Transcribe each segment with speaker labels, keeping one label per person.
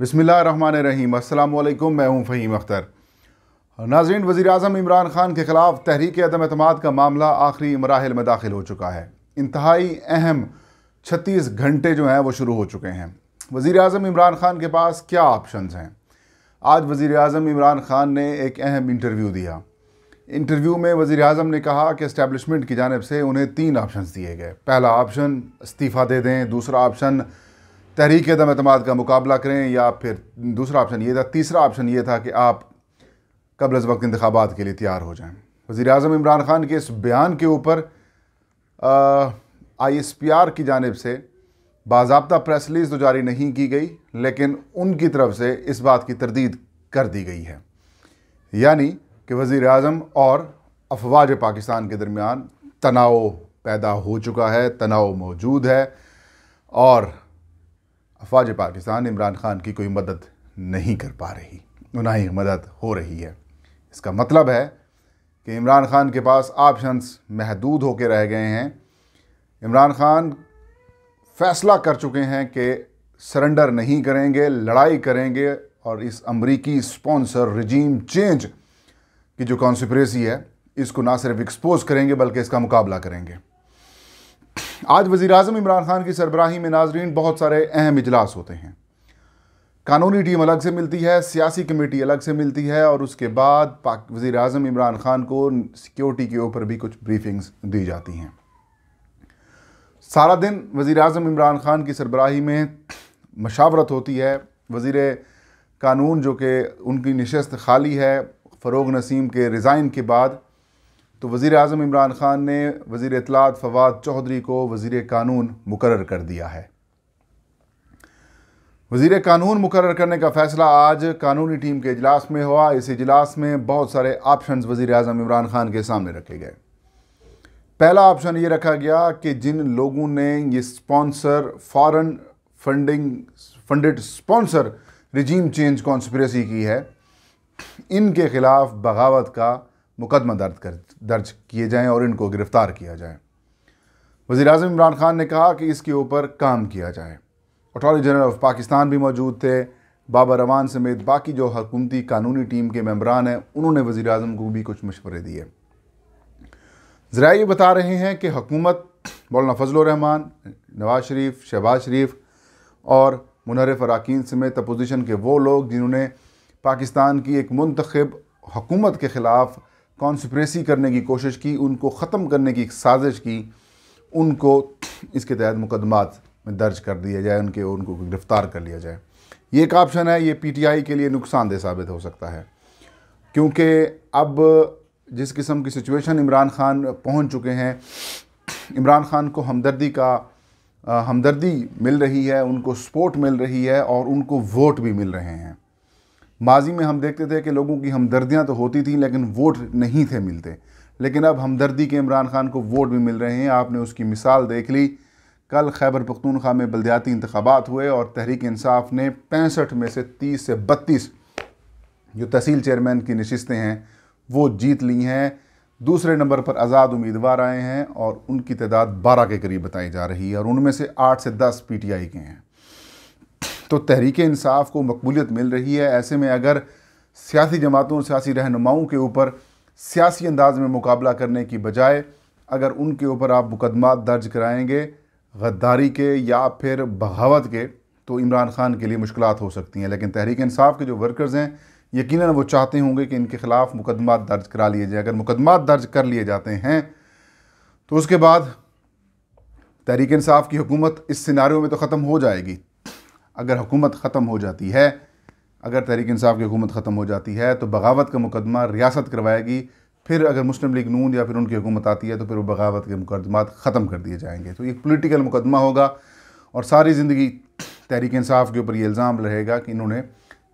Speaker 1: रहीम अल्लाम मैं हूँ फ़हीम अख्तर नाजरीन वज़ी अजम इमरान ख़ान के ख़िलाफ़ तहरीक अदम अतमाद का मामला आखिरी मराहल में दाखिल हो चुका है इंतहाई अहम छत्तीस घंटे जो हैं वो शुरू हो चुके हैं वज़ी अजम इमरान ख़ान के पास क्या ऑप्शन हैं आज वज़ी अजम इमरान ख़ान ने एक अहम इंटरव्यू दिया इंटरव्यू में वज़ी अजम ने कहा कि इस्टेबलिशमेंट की जानब से उन्हें तीन ऑप्शन दिए गए पहला ऑप्शन इस्तीफ़ा दे दें दूसरा ऑप्शन तहरीक दम अतमाद का मुकाबला करें या फिर दूसरा ऑप्शन ये था तीसरा ऑप्शन ये था कि आप कबल वक्त इंतबात के लिए तैयार हो जाएँ वज़ी अजम इमरान ख़ान के इस बयान के ऊपर आई एस पी आर की जानब से बाबा प्रेस रिलीज़ तो जारी नहीं की गई लेकिन उनकी तरफ से इस बात की तरदीद कर दी गई है यानी कि वज़ी अजम और अफवाज पाकिस्तान के दरमियान तनाव पैदा हो चुका है तनाव मौजूद है और अफवाज पाकिस्तान इमरान खान की कोई मदद नहीं कर पा रही ना ही मदद हो रही है इसका मतलब है कि इमरान खान के पास ऑप्शंस महदूद होकर रह गए हैं इमरान खान फैसला कर चुके हैं कि सरेंडर नहीं करेंगे लड़ाई करेंगे और इस अमरीकी स्पॉन्सर रजीम चेंज की जो कॉन्सप्रेसी है इसको ना सिर्फ एक्सपोज करेंगे बल्कि इसका मुकाबला करेंगे आज वज़ी अजम इमरान खान की सरबराही में नाजरीन बहुत सारे अहम इजलास होते हैं कानूनी टीम अलग से मिलती है सियासी कमेटी अलग से मिलती है और उसके बाद पाक वज़ी अजम इमरान खान को सिक्योरिटी के ऊपर भी कुछ ब्रीफिंग्स दी जाती हैं सारा दिन वज़ी अजम इमरान खान की सरबराही में मशावरत होती है वज़ी कानून जो कि उनकी नशस्त खाली है फ़रोग नसीम के रिज़ाइन के बाद तो वज़ी अजम इमरान ख़ान ने वज़ी इतलात फवाद चौधरी को वज़ी कानून मुकर कर दिया है वज़ी कानून मुकर करने का फ़ैसला आज कानूनी टीम के इजलास में हुआ इस इजलास में बहुत सारे ऑप्शन वज़ी अजम इमरान ख़ान के सामने रखे गए पहला ऑप्शन ये रखा गया कि जिन लोगों ने ये sponsor foreign funding funded sponsor regime change conspiracy की है इनके ख़िलाफ़ बगावत का मुकदमा दर्ज कर दर्ज किए जाएँ और इनको गिरफ़्तार किया जाए वज़ी अजम इमरान ख़ान ने कहा कि इसके ऊपर काम किया जाए अटॉर्नी जनरल ऑफ पाकिस्तान भी मौजूद थे बाबा रवान समेत बाकी जो हकूमती कानूनी टीम के मम्बरान हैं उन्होंने वज़ी अजम को भी कुछ मशवरे दिए ज़रा ये बता रहे हैं कि हकूमत मौलाना फजलरहमान नवाज शरीफ शहबाज शरीफ और मुनरफ अरकान समेत अपोजिशन के वो लोग जिन्होंने पाकिस्तान की एक मंतखब हकूमत के ख़िलाफ़ कॉन्सप्रेसी करने की कोशिश की उनको ख़त्म करने की साजिश की उनको इसके तहत मुकदमात में दर्ज कर दिया जाए उनके उनको गिरफ़्तार कर लिया जाए ये एक ऑप्शन है ये पीटीआई के लिए नुकसानदेह साबित हो सकता है क्योंकि अब जिस किस्म की सिचुएशन इमरान खान पहुंच चुके हैं इमरान खान को हमदर्दी का हमदर्दी मिल रही है उनको सपोर्ट मिल रही है और उनको वोट भी मिल रहे हैं माजी में हम देखते थे कि लोगों की हमदर्दियाँ तो होती थी लेकिन वोट नहीं थे मिलते लेकिन अब हमदर्दी के इमरान खान को वोट भी मिल रहे हैं आपने उसकी मिसाल देख ली कल खैबर पख्तूनखा में बलदियाती इंतबात हुए और तहरीक इंसाफ ने पैंसठ में से तीस से बत्तीस जो तहसील चेयरमैन की नशस्तें हैं वो जीत ली हैं दूसरे नंबर पर आज़ाद उम्मीदवार आए हैं और उनकी तादाद बारह के करीब बताई जा रही है और उनमें से आठ से दस पी टी आई के हैं तो तहरीक इंसाफ को मकबूलियत मिल रही है ऐसे में अगर सियासी जमातों सियासी रहनुमाओं के ऊपर सियासी अंदाज में मुकाबला करने की बजाय अगर उनके ऊपर आप मुकदमा दर्ज कराएंगे गद्दारी के या फिर बगावत के तो इमरान खान के लिए मुश्किल हो सकती हैं लेकिन तहरीक इंसाफ के जो वर्कर्स हैं यकीन वो चाहते होंगे कि इनके ख़िलाफ़ मुकदमा दर्ज करा लिए जाए अगर मुकदमा दर्ज कर लिए जाते हैं तो उसके बाद तहरीक इंसाफ की हुकूमत इस सिनारियों में तो ख़त्म हो जाएगी अगर हुकूमत ख़त्म हो जाती है अगर तहरीक इंसाफ की हुकूमत ख़त्म हो जाती है तो बगावत का मुकदमा रियासत करवाएगी फिर अगर मुस्लिम लीग नून या फिर उनकी हुकूमत आती है तो फिर वो बगावत के मुकदमात ख़त्म कर दिए जाएंगे तो ये पोलिटिकल मुकदमा होगा और सारी ज़िंदगी तहरीक इंसाफ के ऊपर ये इल्ज़ाम रहेगा कि इन्होंने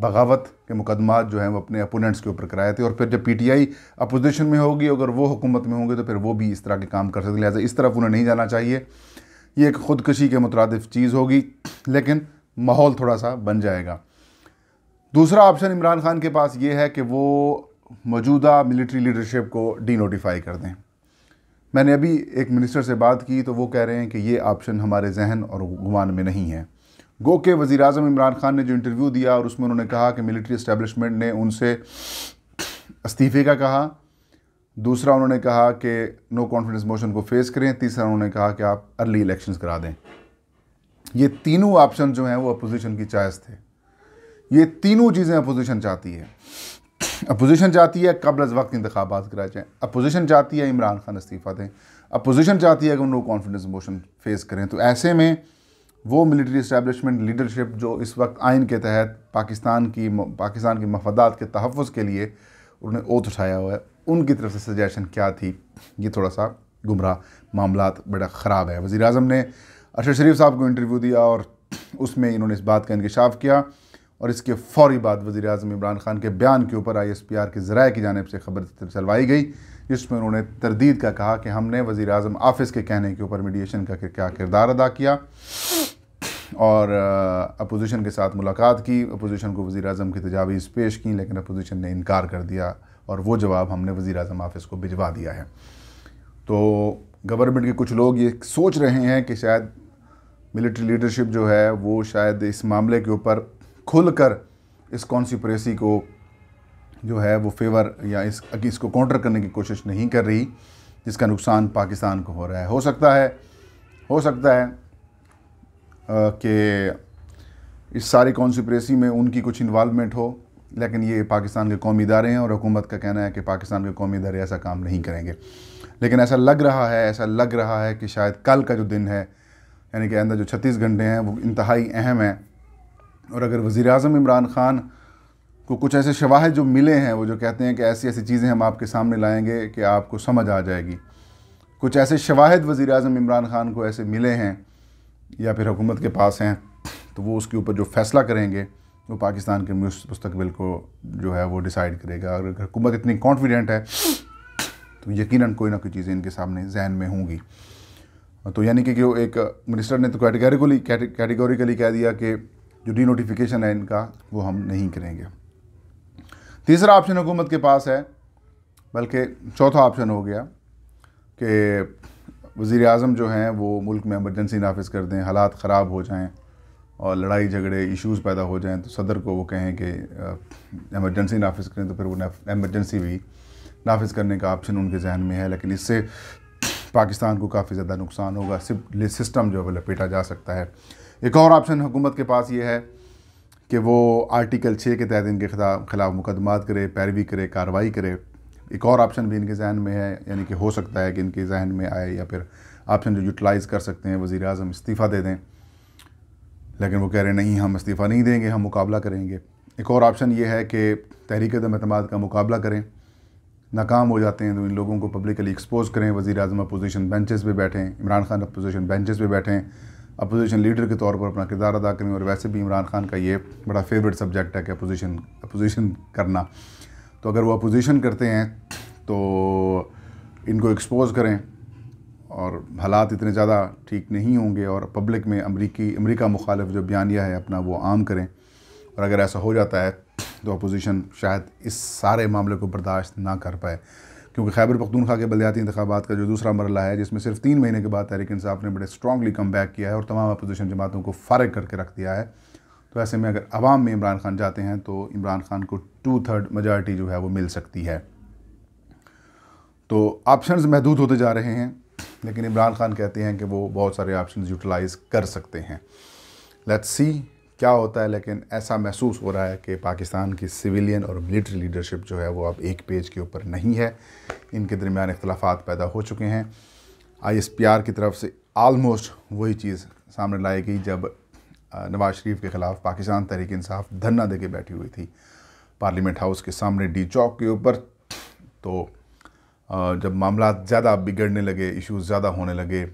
Speaker 1: बगावत के मुकदमा जो हैं वो अपने अपोनेंट्स के ऊपर कराए थे और फिर जब पीटीआई अपोजिशन में होगी अगर वो हुकूमत में होंगे तो फिर वो भी इस तरह के काम कर सकते लिहाजा इस तरफ उन्हें नहीं जाना चाहिए ये एक ख़ुदकशी के मुतरद चीज़ होगी लेकिन माहौल थोड़ा सा बन जाएगा दूसरा ऑप्शन इमरान खान के पास ये है कि वो मौजूदा मिलिट्री लीडरशिप को डीनोटिफाई कर दें मैंने अभी एक मिनिस्टर से बात की तो वो कह रहे हैं कि ये ऑप्शन हमारे जहन और गुमान में नहीं है गो के वज़ी अजम इमरान खान ने जो इंटरव्यू दिया और उसमें उन्होंने कहा कि मिलिट्री इस्टेबलिशमेंट ने उनसे इस्तीफ़े का कहा दूसरा उन्होंने कहा कि नो कॉन्फिडेंस मोशन को फेस करें तीसरा उन्होंने कहा कि आप अर्ली इलेक्शंस करा दें ये तीनों ऑप्शन जो हैं वो अपोजिशन की चॉइस थे ये तीनों चीज़ें अपोजिशन चाहती है अपोजिशन चाहती है कबल अज वक्त इंतबात कराए जाएँ अपोजिशन चाहती है इमरान खान इस्तीफ़ा दें अपोजिशन चाहती है कि उन लोग कॉन्फिडेंस मोशन फेस करें तो ऐसे में वो मिलिट्री इस्टेबलिशमेंट लीडरशिप जो इस वक्त आइन के तहत पाकिस्तान की पाकिस्तान की मफदात के तहफ़ के लिए उन्होंने ओत उठाया हुआ है उनकी तरफ से सजेशन क्या थी ये थोड़ा सा गुमराह मामला बड़ा ख़राब है वज़ी अजम ने अरशद शरीफ साहब को इंटरव्यू दिया और उसमें इन्होंने इस बात का इंकशाफ किया और इसके फौरी बाद वज़ी अजम इमरान खान के बयान के ऊपर आई एस पी आर के ज़रा की जानब से खबर चलवाई गई जिसमें उन्होंने तरदीद का कहा कि हमने वज़ी अजम आफिस के कहने के ऊपर मीडिएशन का क्या किरदार अदा किया और अपोजिशन के साथ मुलाकात की अपोजिशन को वज़ी अजम की तजावीज़ पेश की लेकिन अपोजिशन ने इनकार कर दिया और वो जवाब हमने वज़ी अजम आफिस को भिजवा दिया है तो गवर्नमेंट के कुछ लोग ये सोच रहे हैं कि शायद मिलिट्री लीडरशिप जो है वो शायद इस मामले के ऊपर खुलकर इस कॉन्सिपरेसी को जो है वो फेवर या इस इसको काउंटर करने की कोशिश नहीं कर रही जिसका नुकसान पाकिस्तान को हो रहा है हो सकता है हो सकता है कि इस सारी कॉन्सिपरेसी में उनकी कुछ इन्वालमेंट हो लेकिन ये पाकिस्तान के कौमी इदारे हैं और हुकूमत का कहना है कि पाकिस्तान के कौमी इदारे ऐसा काम नहीं करेंगे लेकिन ऐसा लग रहा है ऐसा लग रहा है कि शायद कल का जो दिन है यानी कि आइंदा जो छत्तीस घंटे हैं वो इंतहाई अहम हैं और अगर वज़ी अजम इमरान ख़ान को कुछ ऐसे शवाहद जो मिले हैं वो जो कहते हैं कि ऐसी ऐसी चीज़ें हम आपके सामने लाएंगे कि आपको समझ आ जाएगी कुछ ऐसे शवाहद वज़ी अजम इमरान ख़ान को ऐसे मिले हैं या फिर हुकूमत के पास हैं तो वो उसके ऊपर जो फैसला करेंगे वो पाकिस्तान के मुस्तबिल को जो है वो डिसाइड करेगा अगर हुकूमत इतनी कॉन्फिडेंट है तो यकीनन कोई ना कोई चीज़ें इनके सामने जहन में होंगी हाँ, तो यानी कि क्यों एक मिनिस्टर ने तो कैटेगरिकली कैटेगोरिकली कह दिया कि जो डी नोटिफिकेशन है इनका वो हम नहीं करेंगे तीसरा ऑप्शन हुकूमत के पास है बल्कि चौथा ऑप्शन हो गया कि वज़ी अजम जो हैं वो मुल्क में एमरजेंसी नाफिज कर दें हालात ख़राब हो जाएँ और लड़ाई झगड़े इश्यूज़ पैदा हो जाएँ तो सदर को वो कहें कि एमरजेंसी नाफिज करें तो फिर वो एमरजेंसी भी नाफिज करने का ऑप्शन उनके जहन में है लेकिन इससे पाकिस्तान को काफ़ी ज़्यादा नुकसान होगा सिस्टम जो है लपेटा जा सकता है एक और ऑप्शन हुकूमत के पास ये है कि वो आर्टिकल छः के तहत इनके खिलाफ मुकदमात करे पैरवी करे कार्रवाई करे एक और ऑप्शन भी इनके जहन में है यानी कि हो सकता है कि इनके जहन में आए या फिर ऑप्शन जो यूटिलाइज़ कर सकते हैं वज़ी अजम इस्तीफ़ा दे दें लेकिन वो कह रहे नहीं हम इस्तीफ़ा नहीं देंगे हम मुकाबला करेंगे एक और ऑप्शन ये है कि तहरीक दम अतमाद का मुकाबला करें नाकाम हो जाते हैं तो इन लोगों को पब्लिकली एक्सपोज करें वज़ी अजम अपोजिशन बेंचेस पे बैठें इमरान खान अपोजिशन बेंचेस पे बैठें अपोजिशन लीडर के तौर पर अपना किरदार अदा करें और वैसे भी इमरान खान का ये बड़ा फेवरेट सब्जेक्ट है कि अपोजीशन अपोजीशन करना तो अगर वो अपोजिशन करते हैं तो इनको एक्सपोज करें और हालात इतने ज़्यादा ठीक नहीं होंगे और पब्लिक में अमरीकी अमरीका मुखालफ जो बयानिया है अपना वो आम करें और अगर ऐसा हो जाता है तो अपोजिशन शायद इस सारे मामले को बर्दाश्त ना कर पाए क्योंकि खैबर पखतूनखा के बलियाती इंतबात का जो दूसरा मरला है जिसमें सिर्फ तीन महीने के बाद तहरीक इंसाफ ने बड़े स्ट्रॉगली कम बैक किया है और तमाम अपोजिशन जमातों को फ़ारग करके रख दिया है तो ऐसे में अगर आवाम में इमरान खान जाते हैं तो इमरान खान को टू थर्ड मजार्टी जो है वो मिल सकती है तो ऑप्शंस महदूद होते जा रहे हैं लेकिन इमरान खान कहते हैं कि वो बहुत सारे ऑप्शंस यूटिलाइज़ कर सकते हैं लेट्स सी क्या होता है लेकिन ऐसा महसूस हो रहा है कि पाकिस्तान की सिविलियन और मिलिट्री लीडरशिप जो है वो अब एक पेज के ऊपर नहीं है इनके दरमियान इख्तलाफात पैदा हो चुके हैं आर की तरफ से आलमोस्ट वही चीज़ सामने लाई गई जब नवाज शरीफ के ख़िलाफ़ पाकिस्तान तहरीक इंसाफ धरना दे के बैठी हुई थी पार्लियामेंट हाउस के सामने डी चौक के ऊपर तो जब मामला ज़्यादा बिगड़ने लगे इश्यूज़ ज़्यादा होने लगे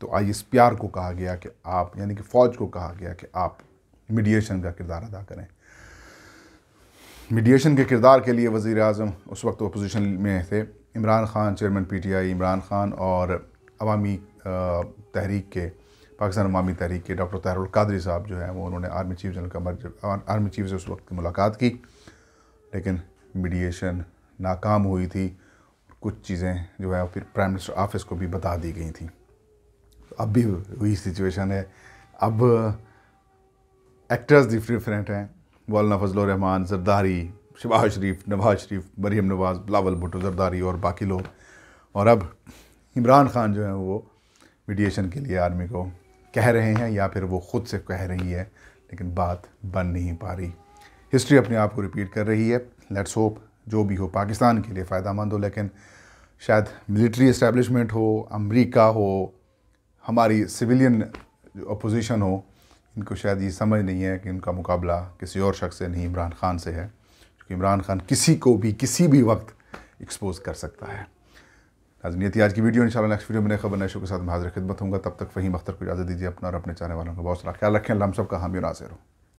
Speaker 1: तो आई को कहा गया कि आप यानी कि फ़ौज को कहा गया कि आप मीडिएशन का किरदार अदा करें मीडिएशन के किरदार के लिए वज़ी अजम उस वक्त अपोजिशन में थे Imran Khan chairman P T I Imran Khan और अवामी तहरीक के पाकिस्तान अवामी तहरीक के डॉक्टर तहरुल कादरी साहब जो हैं वो उन्होंने आर्मी चीफ जनरल का आर्मी चीफ से उस वक्त मुलाकात की लेकिन मीडिएशन नाकाम हुई थी कुछ चीज़ें जो है फिर प्राइम मिनिस्टर ऑफिस को भी बता दी गई थी अब भी वही सिचुएशन है अब एक्टर्स डिफरेंट हैं मौलाना फजल रहमान जरदारी शबाज शरीफ नवाज शरीफ मरीम नवाज बिलावल भुटो जरदारी और बाकी लोग और अब इमरान खान जो है वो मीडिएशन के लिए आर्मी को कह रहे हैं या फिर वो ख़ुद से कह रही है लेकिन बात बन नहीं पा रही हिस्ट्री अपने आप को रिपीट कर रही है लेट्स होप जो भी हो पाकिस्तान के लिए फ़ायदा मंद हो लेकिन शायद मिलिट्री इस्टेबलिशमेंट हो अमेरिका हो हमारी सिविलियन अपोजिशन हो इनको शायद ये समझ नहीं है कि इनका मुकाबला किसी और शख्स से नहीं इमरान खान से है क्योंकि इमरान खान किसी को भी किसी भी वक्त एक्सपोज कर सकता है नाजनी आज की वीडियो इंशाल्लाह नेक्स्ट वीडियो में खबर नए के साथ हाजिर खिदमत होंगे तब तक फ़हीम अख्तर को इजाज़त दीजिए अपना और अपने चाहने वालों का बहुत सारा ख्याल रखें हम सब का भी नाजिर हो